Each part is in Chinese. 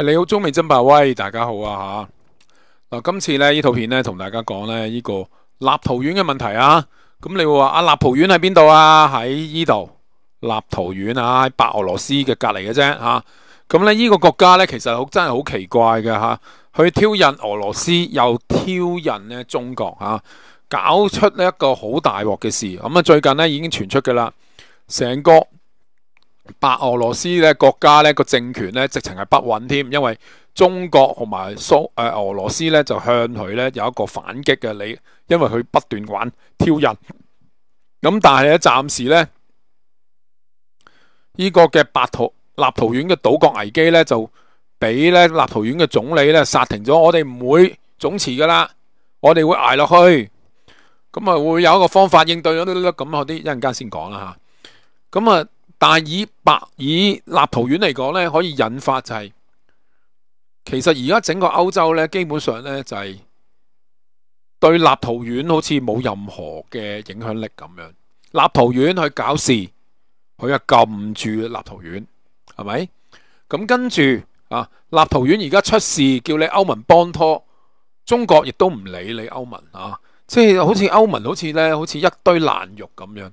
系你好，中美珍霸威，大家好啊吓。嗱，今次咧呢套片咧同大家讲咧呢个立陶宛嘅问题啊。咁你会话啊，立陶宛喺边度啊？喺呢度立陶宛啊，喺白俄罗斯嘅隔篱嘅啫吓。咁咧呢个国家咧其实好真系好奇怪嘅吓，去挑衅俄罗斯又挑衅咧中国吓，搞出呢一个好大镬嘅事。咁啊最近咧已经传出嘅啦，成个白俄罗斯咧国家咧个政权咧直情系不稳添，因为中国同埋苏诶俄罗斯咧就向佢咧有一个反击嘅你，因为佢不断玩挑衅，咁但系咧暂时咧依个嘅白图立陶宛嘅岛国危机咧就俾咧立陶宛嘅总理咧剎停咗，我哋唔会总辭噶啦，我哋会挨落去。咁啊会有一个方法应对咗啦咁我啲一阵间先讲啦吓，咁啊～但系以白以立陶宛嚟讲咧，可以引发就系，其实而家整个欧洲咧，基本上咧就系对立陶宛好似冇任何嘅影响力咁样。立陶宛去搞事，佢又揿住立陶宛，系咪？咁跟住啊，立陶宛而家出事，叫你欧盟帮拖，中国亦都唔理你欧盟啊，即系好似欧盟好似咧，好似一堆烂肉咁样。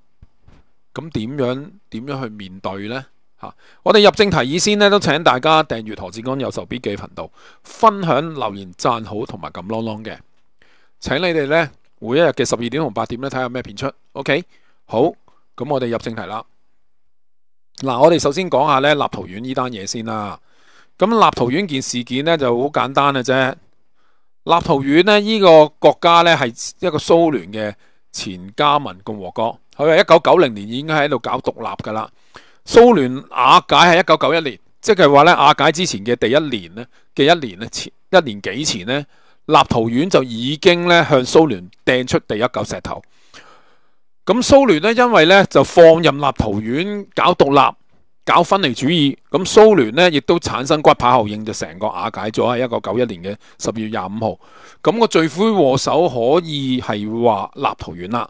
咁點樣点样去面對呢？嚇！我哋入正題以先呢，都請大家訂閱何志安有仇必記頻道，分享留言讚好同埋撳啷啷嘅。請你哋呢，每一日嘅十二點同八點呢，睇下咩片出。OK，好。咁我哋入正題啦。嗱，我哋首先講下呢立陶宛呢單嘢先啦。咁立陶宛件事件呢，就好簡單嘅啫。立陶宛呢、呢個國家呢，係一個蘇聯嘅前加盟共和國。佢系一九九零年已经喺度搞独立噶啦，苏联瓦解系一九九一年，即系话咧瓦解之前嘅第一年咧嘅一年咧前一年几前咧，立陶宛就已经咧向苏联掟出第一嚿石头。咁苏联咧因为咧就放任立陶宛搞独立、搞分离主义，咁苏联咧亦都产生骨牌效应，就成个瓦解咗，喺一九九一年嘅十二月廿五号。咁个罪魁祸首可以系话立陶宛啦。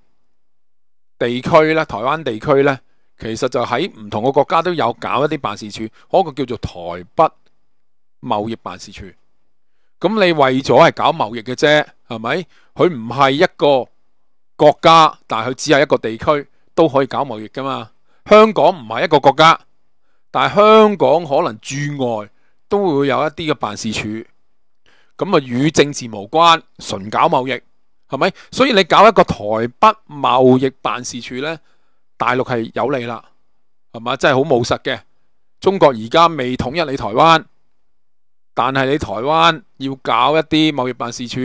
地區咧，台灣地區咧，其實就喺唔同嘅國家都有搞一啲辦事處，嗰個叫做台北貿易辦事處。咁你為咗係搞貿易嘅啫，係咪？佢唔係一個國家，但系佢只係一個地區都可以搞貿易噶嘛。香港唔係一個國家，但係香港可能驻外都會有一啲嘅辦事處。咁啊，與政治無關，純搞貿易。系咪？所以你搞一个台北贸易办事处呢，大陆系有利啦，系嘛？真系好务实嘅。中国而家未统一你台湾，但系你台湾要搞一啲贸易办事处，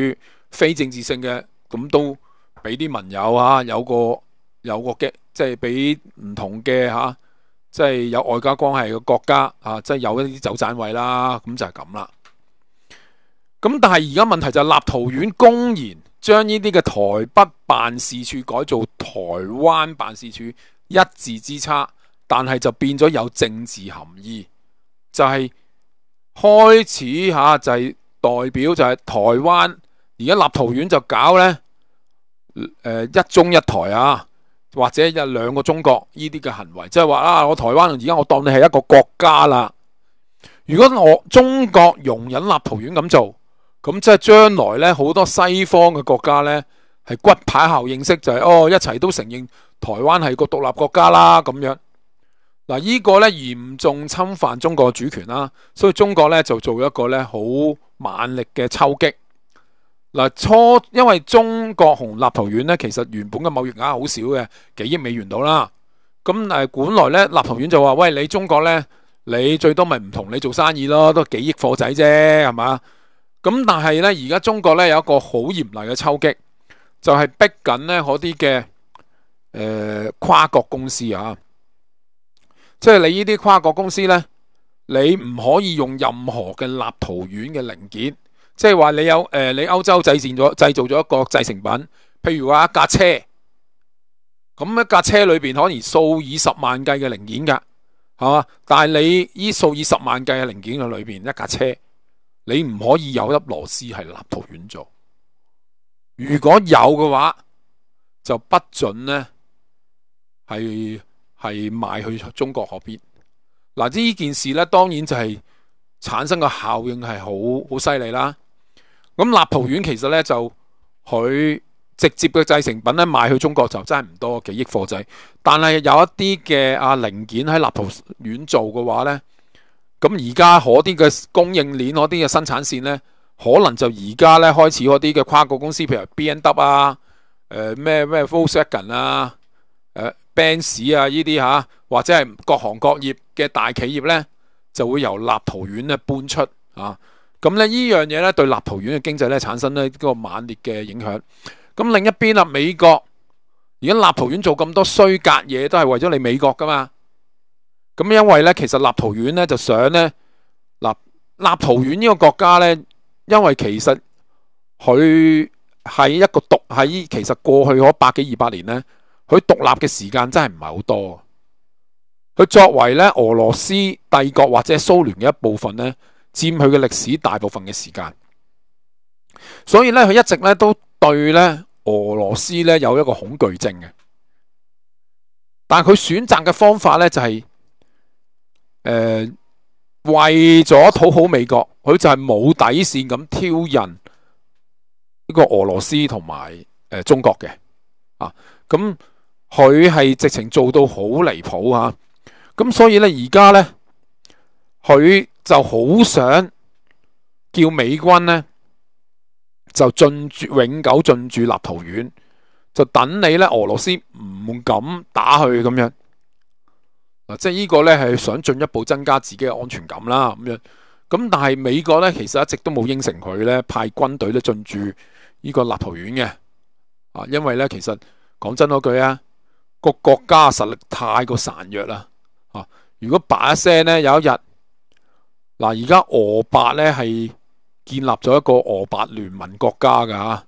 非政治性嘅，咁都俾啲盟友啊，有个有个嘅，即系俾唔同嘅吓，即系有外交关系嘅国家啊，即系有一啲走盏位啦，咁就系咁啦。咁但系而家问题就系立陶宛公然。将呢啲嘅台北办事处改做台湾办事处，一字之差，但系就变咗有政治含义，就系开始吓就系代表就系台湾而家立陶宛就搞呢诶一中一台啊，或者一两个中国呢啲嘅行为，即系话啊我台湾而家我当你系一个国家啦，如果我中国容忍立陶宛咁做。咁即係將來咧，好多西方嘅國家咧係骨牌效應式，就係哦一齐都承認台灣係個獨立國家啦咁樣。嗱，依個咧嚴重侵犯中國嘅主權啦，所以中國咧就做一個咧好猛力嘅抽擊。嗱，初因為中國同立陶宛咧，其實原本嘅貿易額好少嘅，幾億美元到啦。咁诶，本來咧立陶宛就話喂你中國咧，你最多咪唔同你做生意咯，都幾億貨仔啫，係嘛？咁但系咧，而家中國咧有一個好嚴厲嘅抽擊，就係逼緊咧嗰啲嘅诶跨國公司啊，即係你呢啲跨國公司咧，你唔可以用任何嘅立圖宛嘅零件，即係話你有誒，你歐洲製造咗制造咗一個製成品，譬如話一架車，咁一架車裏边可能數以十萬計嘅零件㗎，系嘛？但係你依數以十萬計嘅零件嘅裏邊一架車。你唔可以有一粒螺丝系立陶宛做，如果有嘅话，就不准咧，系系卖去中国嗰必？嗱，呢件事咧，当然就系产生嘅效应系好好犀利啦。咁立陶宛其实咧就佢直接嘅制成品咧卖去中国就真系唔多，几亿货仔。但系有一啲嘅啊零件喺立陶宛做嘅话咧。咁而家嗰啲嘅供應鏈，嗰啲嘅生產線呢，可能就而家呢開始嗰啲嘅跨國公司，譬如 b n d 啊，诶咩咩 f o l e s h c k n 啊，Banks 啊呢啲吓，或者係各行各業嘅大企業呢，就會由立圖宛咧搬出啊。咁咧呢樣嘢呢，對立圖宛嘅經濟呢產生呢个個猛烈嘅影響。咁另一邊啊，美國而家立圖宛做咁多衰格嘢，都係為咗你美國噶嘛。咁因为咧，其实立陶宛咧就想咧，立立陶宛呢个国家咧，因为其实佢系一个独喺，其实过去嗰百几二百年咧，佢独立嘅时间真系唔系好多。佢作为咧俄罗斯帝国或者苏联嘅一部分咧，占佢嘅历史大部分嘅时间，所以咧佢一直咧都对咧俄罗斯咧有一个恐惧症嘅，但佢选择嘅方法咧就系。诶，为咗讨好美国，佢就系冇底线咁挑衅呢个俄罗斯同埋诶中国嘅，啊，咁佢系直情做到好离谱啊！咁所以咧，而家咧，佢就好想叫美军咧就进驻永久进驻立陶宛，就等你咧俄罗斯唔敢打佢咁样。嗱，即系呢个呢系想进一步增加自己嘅安全感啦，咁样咁。但系美国呢，其实一直都冇应承佢呢派军队咧进驻呢个立陶宛嘅啊，因为呢，其实讲真嗰句啊，个国家实力太过孱弱啦啊。如果把一声呢，有一日嗱，而家俄白呢系建立咗一个俄白联盟国家噶，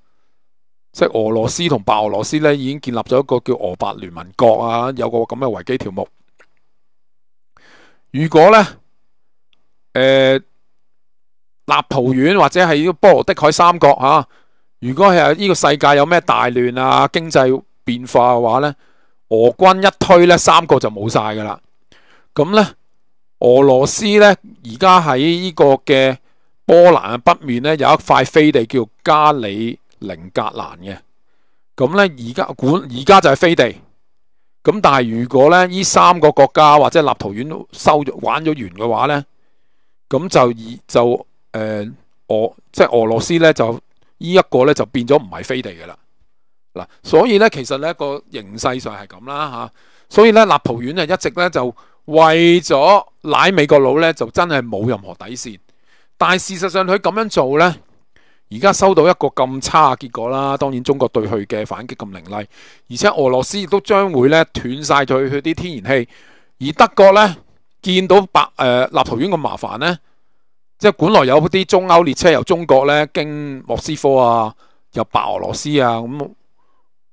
即系俄罗斯同白俄罗斯咧已经建立咗一个叫俄白联盟国啊，有个咁嘅维基条目。如果咧，誒立陶宛或者系呢个波羅的海三角吓，如果系呢个世界有咩大乱啊、经济变化嘅话咧，俄军一推咧，三個就冇晒噶啦。咁咧，俄罗斯咧而家喺呢个嘅波兰嘅北面咧有一块飞地叫加里宁格兰嘅。咁咧而家管而家就系飞地。咁但係如果咧，依三個國家或者立圖宛收玩咗完嘅話咧，咁就以就誒俄即係俄羅斯咧，就呢一個咧就變咗唔係飛地嘅啦嗱。所以咧，其實咧個形勢上係咁啦嚇，所以咧立圖宛啊一直咧就為咗乃美國佬咧，就真係冇任何底線。但係事實上佢咁樣做咧。而家收到一個咁差嘅結果啦，當然中國對佢嘅反擊咁凌厲，而且俄羅斯亦都將會咧斷晒佢佢啲天然氣，而德國咧見到白誒立陶宛咁麻煩咧，即係本來有啲中歐列車由中國咧經莫斯科啊，入白俄羅斯啊咁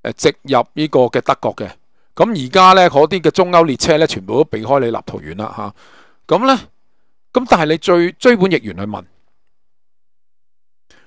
誒直入呢個嘅德國嘅，咁而家咧嗰啲嘅中歐列車咧全部都避開你立陶宛啦嚇，咁咧咁但係你最追本逆源去問。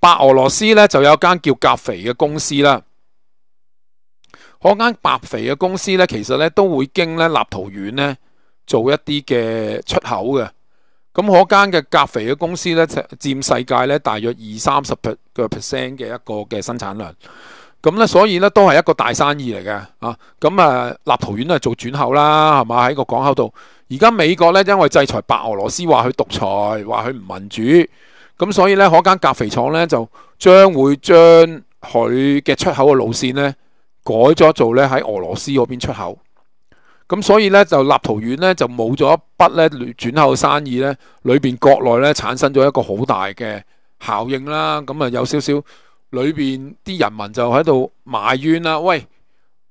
白俄羅斯咧就有間叫甲肥嘅公司啦，嗰間白肥嘅公司咧，其實咧都會經咧立陶宛咧做一啲嘅出口嘅，咁嗰間嘅甲肥嘅公司咧，佔世界咧大約二三十 p 嘅 percent 嘅一個嘅生產量，咁咧所以咧都係一個大生意嚟嘅啊，咁啊立陶宛都做轉口啦，係嘛喺個港口度，而家美國咧因為制裁白俄羅斯，話佢獨裁，話佢唔民主。咁所以呢，嗰間鴿肥廠呢，就將會將佢嘅出口嘅路線呢，改咗做呢喺俄羅斯嗰邊出口。咁所以呢，就立圖宛呢，就冇咗一筆呢轉口生意呢，裏边國內呢產生咗一個好大嘅效應啦。咁啊有少少裏边啲人民就喺度埋怨啦。喂，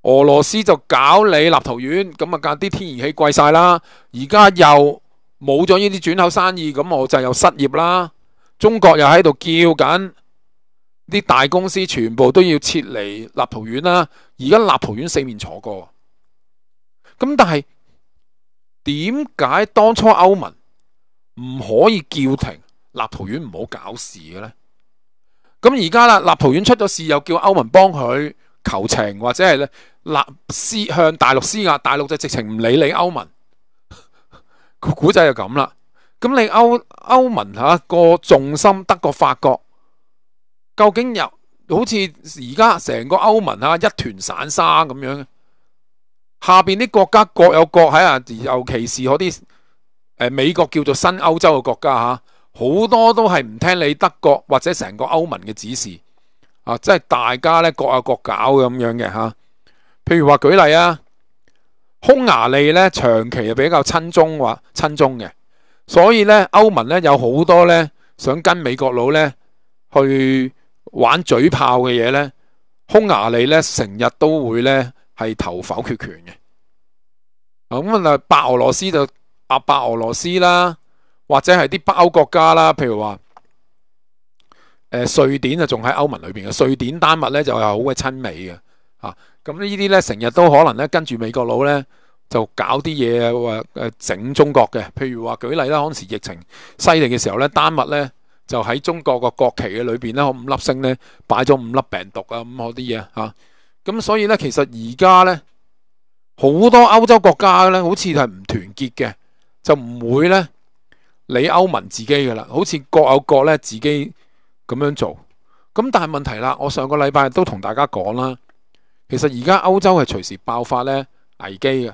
俄羅斯就搞你立圖宛，咁啊架啲天然氣貴晒啦，而家又冇咗呢啲轉口生意，咁我就又失業啦。中国又喺度叫紧啲大公司全部都要撤离立陶宛啦，而家立陶宛四面坐过，咁但系点解当初欧盟唔可以叫停立陶宛唔好搞事嘅咧？咁而家啦，立陶宛出咗事又叫欧盟帮佢求情，或者系咧立施向大陆施压，大陆就直情唔理你欧盟，古仔就咁啦。咁你歐欧盟嚇個重心德国法国，究竟有好似而家成個歐盟啊，一團散沙咁樣。下邊啲國家各有各喺啊，尤其是嗰啲诶美國叫做新歐洲嘅國家吓，好多都係唔聽你德國或者成個歐盟嘅指示啊，即係大家咧各有各搞咁樣嘅嚇。譬如話舉例啊，匈牙利咧長期係比較親中或親中嘅。所以咧，歐盟咧有好多咧想跟美國佬咧去玩嘴炮嘅嘢咧，匈牙利咧成日都會咧係投否決權嘅。咁啊，白俄羅斯就阿白俄羅斯啦，或者係啲北歐國家啦，譬如話诶，瑞典啊，仲喺歐盟裏边嘅，瑞典丹麦咧就係好鬼親美嘅吓咁呢啲咧成日都可能咧跟住美國佬咧。就搞啲嘢或整中國嘅，譬如話舉例啦。嗰時疫情犀利嘅時候咧，丹麥咧就喺中國個國旗嘅裏邊咧，五粒星咧擺咗五粒病毒啊，咁嗰啲嘢嚇。咁所以咧，其實而家咧好多歐洲國家咧，好似係唔團結嘅，就唔會咧理歐盟自己噶啦，好似各有各咧自己咁樣做。咁但係問題啦，我上個禮拜都同大家講啦，其實而家歐洲係隨時爆發咧危機嘅。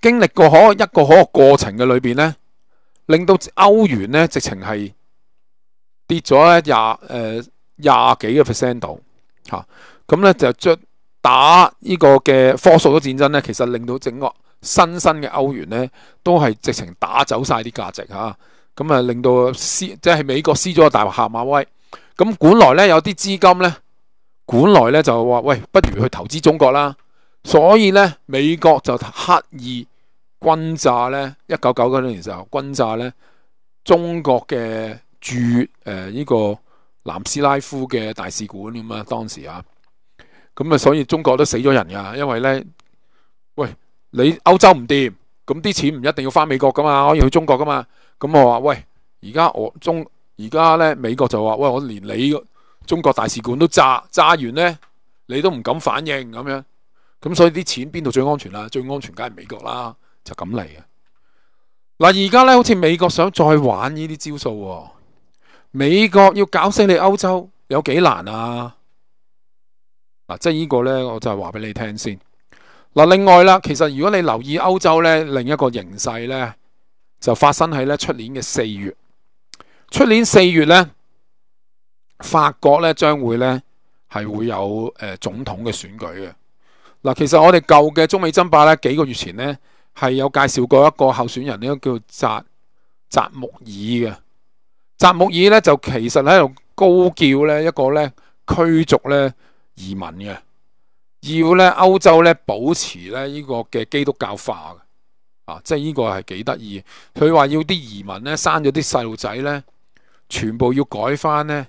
經歷過可一個可過程嘅裏边咧，令到歐元咧直情係跌咗咧廿诶廿幾個 percent 度吓，咁咧就将打呢個嘅科索沃戰爭咧，其實令到整個新新嘅歐元咧都係直情打走晒啲價值吓，咁啊令到撕即係美國撕咗个大夏馬威，咁管来咧有啲資金咧管来咧就話喂，不如去投資中國啦，所以咧美國就刻意。軍炸咧，一九九九年時候軍炸咧，中國嘅駐诶呢個南斯拉夫嘅大使館咁啊。當時啊，咁啊，所以中國都死咗人噶。因為咧，喂你歐洲唔掂，咁啲錢唔一定要翻美國噶嘛，可以去中國噶嘛。咁我話喂，而家我中而家咧美國就話喂，我連你中國大使館都炸炸完咧，你都唔敢反應咁樣。咁所以啲錢邊度最安全啊？最安全梗係美國啦。就咁嚟啊！嗱，而家咧好似美國想再玩呢啲招數喎，美國要搞死你歐洲有幾難啊？嗱，即系呢個咧，我就話俾你聽先嗱。另外啦，其實如果你留意歐洲咧，另一個形勢咧就發生喺咧出年嘅四月。出年四月咧，法國咧將會咧係會有誒總統嘅選舉嘅嗱。其實我哋舊嘅中美爭霸咧幾個月前咧。系有介紹過一個候選人，呢個叫扎扎木爾嘅。扎木爾咧就其實喺度高叫咧一個咧驅逐咧移民嘅，要咧歐洲咧保持咧呢個嘅基督教化嘅。啊，即係呢個係幾得意。佢話要啲移民咧生咗啲細路仔咧，全部要改翻咧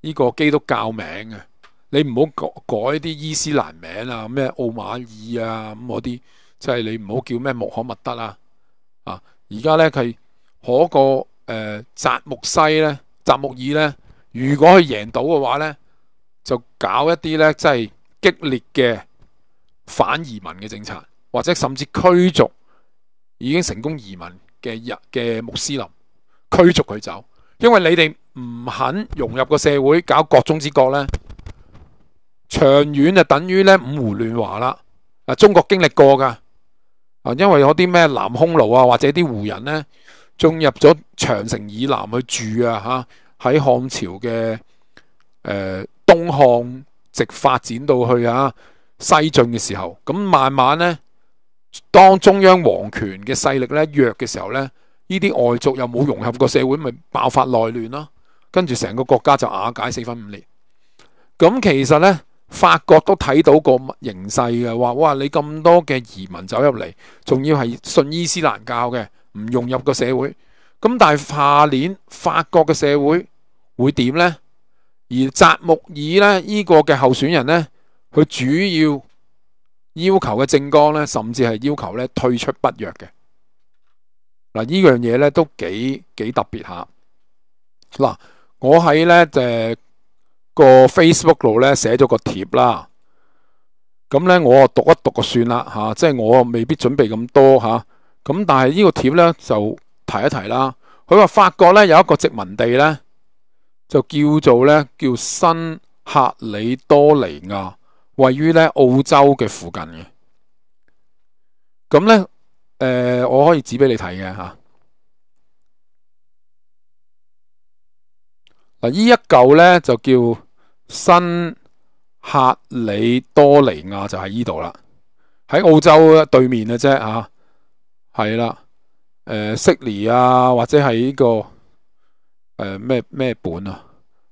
呢個基督教名嘅。你唔好改改啲伊斯蘭名啊，咩奧馬爾啊咁嗰啲。即系你唔好叫咩木可默得啦，啊！而家咧佢嗰个诶，扎木西咧、扎木尔咧，如果佢赢到嘅话咧，就搞一啲咧即系激烈嘅反移民嘅政策，或者甚至驱逐已经成功移民嘅日嘅穆斯林，驱逐佢走，因为你哋唔肯融入个社会，搞国中之国咧，长远就等于咧五胡乱华啦。啊，中国经历过噶。啊，因為嗰啲咩南匈奴啊，或者啲胡人呢，進入咗長城以南去住啊，嚇喺漢朝嘅誒東漢直發展到去啊西晋嘅時候，咁慢慢呢，當中央皇權嘅勢力呢弱嘅時候呢，呢啲外族又冇融合個社會，咪爆發內亂咯，跟住成個國家就瓦解四分五裂。咁其實呢。法國都睇到個形勢嘅，話哇你咁多嘅移民走入嚟，仲要係信伊斯蘭教嘅，唔融入個社會。咁但係下年法國嘅社會會點呢？而扎木爾呢，呢個嘅候選人呢，佢主要要求嘅政綱呢，甚至係要求呢退出不約嘅。嗱呢樣嘢呢都幾幾特別下。嗱我喺呢。誒。个 Facebook 度咧写咗个贴啦，咁咧我读一读就算啦吓，即系我未必准备咁多吓，咁但系呢个贴咧就提一提啦。佢话法国咧有一个殖民地咧，就叫做咧叫新克里多尼亚，位于咧澳洲嘅附近嘅。咁咧诶，我可以指俾你睇嘅吓。嗱，依一旧咧就叫。新克里多尼亚就喺呢度啦，喺澳洲对面嘅啫吓，系啦，诶悉尼啊，或者系呢个诶咩咩本啊，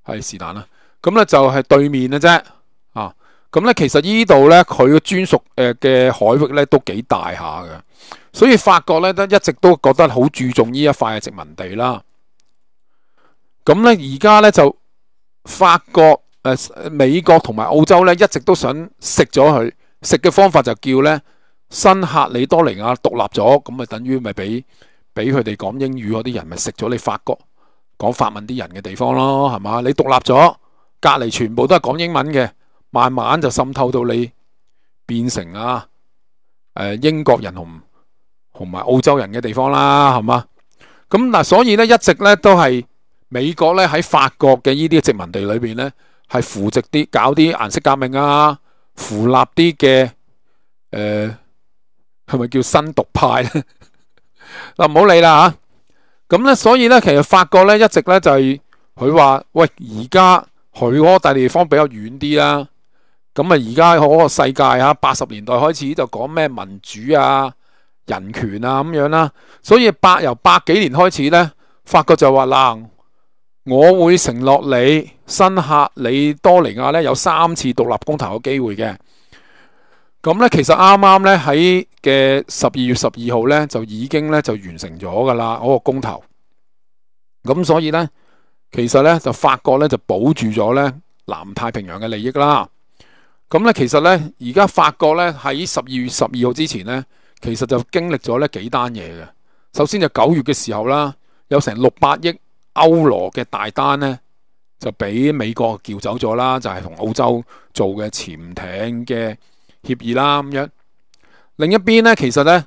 系是但啦，咁咧就系对面嘅啫啊，咁咧其实呢度咧佢嘅专属诶嘅海域咧都几大下嘅，所以法国咧都一直都觉得好注重呢一块嘅殖民地啦，咁咧而家咧就法国。誒美國同埋澳洲咧，一直都想食咗佢食嘅方法就叫咧新克里多尼亞獨立咗，咁咪等於咪俾俾佢哋講英語嗰啲人咪食咗你法國講法文啲人嘅地方咯，係嘛？你獨立咗隔離，全部都係講英文嘅，慢慢就滲透到你變成啊誒英國人同同埋澳洲人嘅地方啦，係嘛？咁嗱，所以咧一直咧都係美國咧喺法國嘅呢啲殖民地裏邊咧。系扶植啲搞啲顏色革命啊，扶立啲嘅，诶，系咪叫新獨派咧？嗱唔好理啦吓，咁咧所以咧，其實法國咧一直咧就係佢話喂，而家佢嗰個大地方比較遠啲啦，咁啊而家嗰個世界啊，八十年代開始就講咩民主啊、人權啊咁樣啦，所以八由八幾年開始咧，法國就話嗱。我会承诺你新喀里多尼亚咧有三次独立公投嘅机会嘅，咁咧其实啱啱咧喺嘅十二月十二号咧就已经咧就完成咗噶啦嗰个公投，咁所以咧其实咧就法国咧就保住咗咧南太平洋嘅利益啦，咁咧其实咧而家法国咧喺十二月十二号之前咧其实就经历咗咧几单嘢嘅，首先就九月嘅时候啦有成六百亿。欧罗嘅大单呢，就俾美国叫走咗啦，就系同澳洲做嘅潜艇嘅协议啦。咁样另一边呢，其实呢，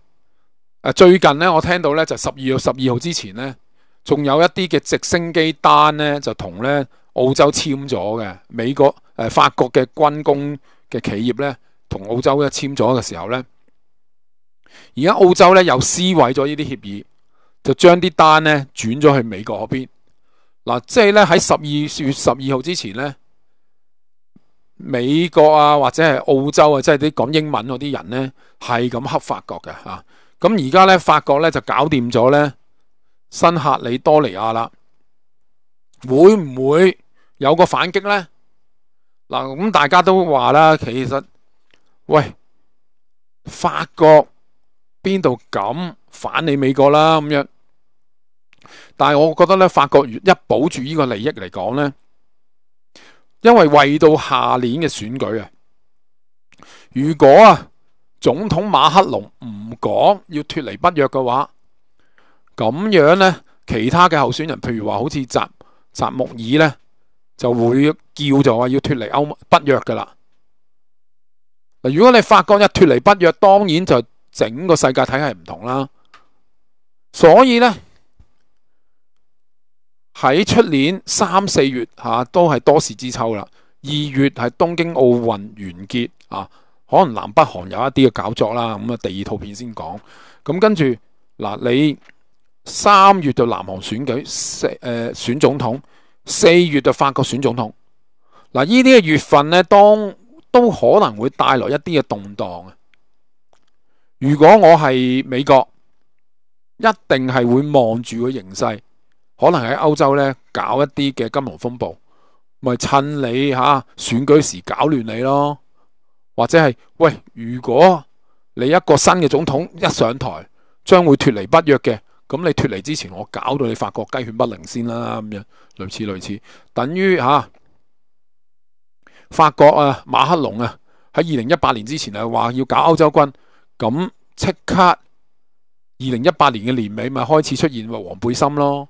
诶最近呢，我听到呢，就十二月十二号之前呢，仲有一啲嘅直升机单呢，就同呢澳洲签咗嘅美国诶法国嘅军工嘅企业呢，同澳洲一签咗嘅时候呢。而家澳洲咧又撕毁咗呢啲协议，就将啲单咧转咗去美国嗰边。嗱，即系咧喺十二月十二號之前咧，美國啊或者系澳洲啊，即系啲講英文嗰啲人咧，係咁黑法國嘅吓。咁而家咧法國咧就搞掂咗咧新克里多尼亞啦。會唔會有個反擊咧？嗱，咁大家都話啦，其實喂法國邊度敢反你美國啦咁样？但系我觉得咧，法国一保住呢个利益嚟讲咧，因为为到下年嘅选举啊，如果啊总统马克龙唔讲要脱离北约嘅话，咁样咧，其他嘅候选人，譬如话好似泽泽穆尔咧，就会叫就话要脱离欧北约噶啦。嗱，如果你法国一脱离北约，当然就整个世界体系唔同啦，所以咧。喺出年三四月嚇都係多事之秋啦。二月係東京奧運完結啊，可能南北韓有一啲嘅搞作啦。咁啊，第二套片先講。咁跟住嗱，你三月就南韓選舉，四誒選總統，四月就法國選總統。嗱，呢啲嘅月份呢，当都可能會帶來一啲嘅動盪啊。如果我係美國，一定係會望住個形勢。可能喺歐洲咧搞一啲嘅金融風暴，咪趁你嚇選舉時搞亂你咯，或者係喂，如果你一個新嘅總統一上台將會脱離不約嘅，咁你脱離之前我搞到你法国雞犬不宁先啦，咁樣類似類似，等於嚇法国啊馬克龍啊喺二零一八年之前啊話要搞歐洲軍，咁即刻二零一八年嘅年尾咪開始出現黃背心咯。